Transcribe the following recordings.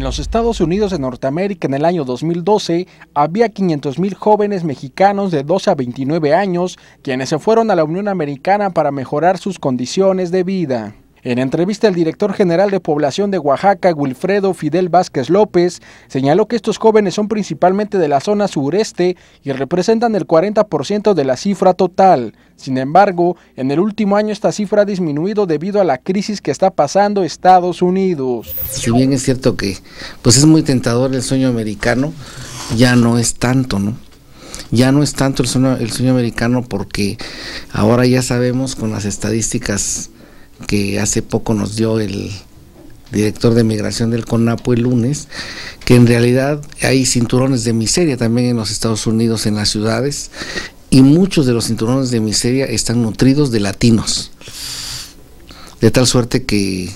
En los Estados Unidos de Norteamérica en el año 2012 había 500.000 jóvenes mexicanos de 12 a 29 años quienes se fueron a la Unión Americana para mejorar sus condiciones de vida. En entrevista, el director general de Población de Oaxaca, Wilfredo Fidel Vázquez López, señaló que estos jóvenes son principalmente de la zona sureste y representan el 40% de la cifra total. Sin embargo, en el último año esta cifra ha disminuido debido a la crisis que está pasando Estados Unidos. Si bien es cierto que pues es muy tentador el sueño americano, ya no es tanto, ¿no? ya no es tanto el sueño americano porque ahora ya sabemos con las estadísticas que hace poco nos dio el director de migración del CONAPO el lunes, que en realidad hay cinturones de miseria también en los Estados Unidos, en las ciudades, y muchos de los cinturones de miseria están nutridos de latinos. De tal suerte que,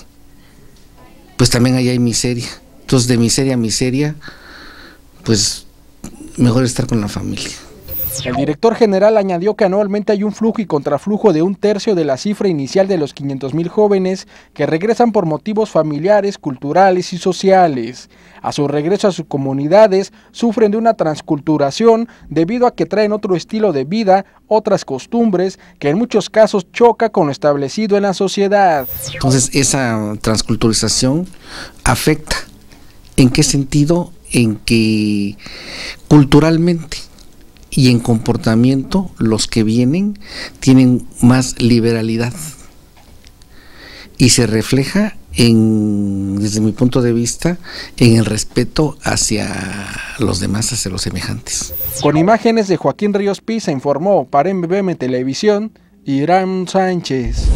pues también ahí hay miseria. Entonces, de miseria a miseria, pues mejor estar con la familia. El director general añadió que anualmente hay un flujo y contraflujo de un tercio de la cifra inicial de los 500.000 jóvenes que regresan por motivos familiares, culturales y sociales. A su regreso a sus comunidades sufren de una transculturación debido a que traen otro estilo de vida, otras costumbres, que en muchos casos choca con lo establecido en la sociedad. Entonces esa transculturización afecta. ¿En qué sentido? En que culturalmente y en comportamiento los que vienen tienen más liberalidad y se refleja en, desde mi punto de vista, en el respeto hacia los demás, hacia los semejantes. Con imágenes de Joaquín Ríos Pisa informó para MBM Televisión, Irán Sánchez.